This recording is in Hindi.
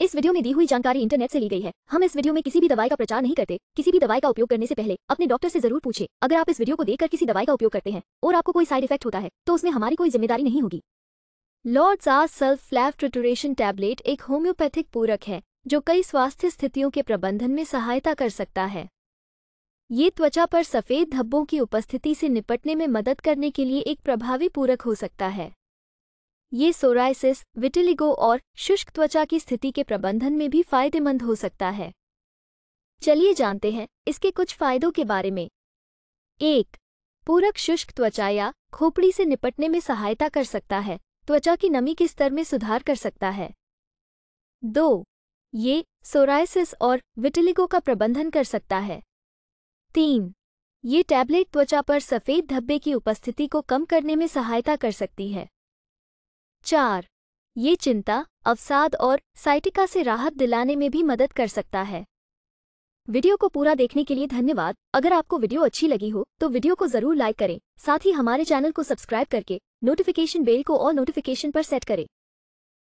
इस वीडियो में दी हुई जानकारी इंटरनेट से ली गई है हम इस वीडियो में किसी भी दवाई का प्रचार नहीं करते किसी भी दवाई का उपयोग करने से पहले अपने डॉक्टर से जरूर पूछे अगर आप इस वीडियो को देखकर किसी दवाई का उपयोग करते हैं और आपको कोई साइड इफेक्ट होता है तो उसमें हमारी कोई जिम्मेदारी नहीं होगी लॉर्ड आर सेल्फ फ्लैफ ट्रिटोरेशन टैबलेट एक होम्योपैथिक पूरक है जो कई स्वास्थ्य स्थितियों के प्रबंधन में सहायता कर सकता है ये त्वचा पर सफ़ेद धब्बों की उपस्थिति से निपटने में मदद करने के लिए एक प्रभावी पूरक हो सकता है ये सोराइसिस विटिलिगो और शुष्क त्वचा की स्थिति के प्रबंधन में भी फायदेमंद हो सकता है चलिए जानते हैं इसके कुछ फायदों के बारे में एक पूरक शुष्क त्वचा या खोपड़ी से निपटने में सहायता कर सकता है त्वचा की नमी के स्तर में सुधार कर सकता है दो ये सोराइसिस और विटिलिगो का प्रबंधन कर सकता है तीन ये टैबलेट त्वचा पर सफ़ेद धब्बे की उपस्थिति को कम करने में सहायता कर सकती है चार ये चिंता अवसाद और साइटिका से राहत दिलाने में भी मदद कर सकता है वीडियो को पूरा देखने के लिए धन्यवाद अगर आपको वीडियो अच्छी लगी हो तो वीडियो को जरूर लाइक करें साथ ही हमारे चैनल को सब्सक्राइब करके नोटिफिकेशन बेल को और नोटिफिकेशन पर सेट करें